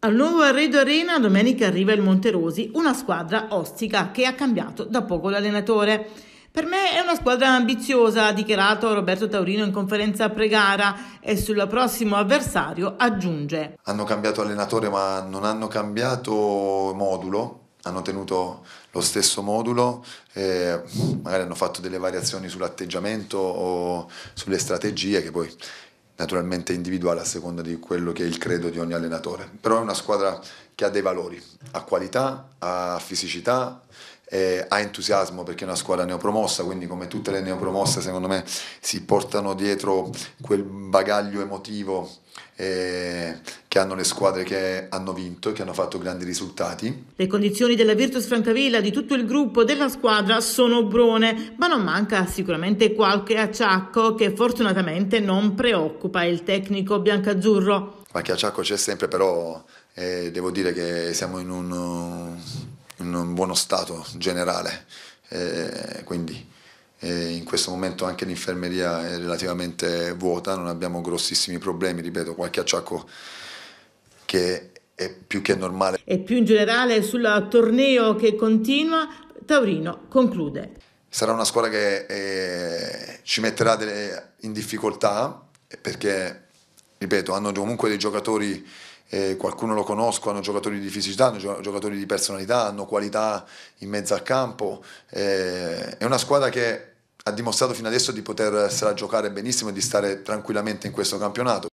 Al nuovo Arredo Arena domenica arriva il Monterosi, una squadra ostica che ha cambiato da poco l'allenatore. Per me è una squadra ambiziosa, ha dichiarato Roberto Taurino in conferenza pregara e sul prossimo avversario aggiunge. Hanno cambiato allenatore ma non hanno cambiato modulo, hanno tenuto lo stesso modulo, magari hanno fatto delle variazioni sull'atteggiamento o sulle strategie che poi naturalmente individuale a seconda di quello che è il credo di ogni allenatore, però è una squadra che ha dei valori, ha qualità, ha fisicità eh, ha entusiasmo perché è una squadra neopromossa, quindi come tutte le neopromosse secondo me si portano dietro quel bagaglio emotivo eh, che hanno le squadre che hanno vinto e che hanno fatto grandi risultati. Le condizioni della Virtus Francavilla, di tutto il gruppo, della squadra sono brone, ma non manca sicuramente qualche acciacco che fortunatamente non preoccupa il tecnico biancazzurro. Qualche acciacco c'è sempre, però eh, devo dire che siamo in un in un buono stato generale, eh, quindi eh, in questo momento anche l'infermeria è relativamente vuota, non abbiamo grossissimi problemi, ripeto, qualche acciacco che è più che normale. E più in generale sul torneo che continua, Taurino conclude. Sarà una squadra che eh, ci metterà delle, in difficoltà perché ripeto, hanno comunque dei giocatori, eh, qualcuno lo conosco, hanno giocatori di fisicità, hanno giocatori di personalità, hanno qualità in mezzo al campo. Eh, è una squadra che ha dimostrato fino adesso di potersela eh, giocare benissimo e di stare tranquillamente in questo campionato.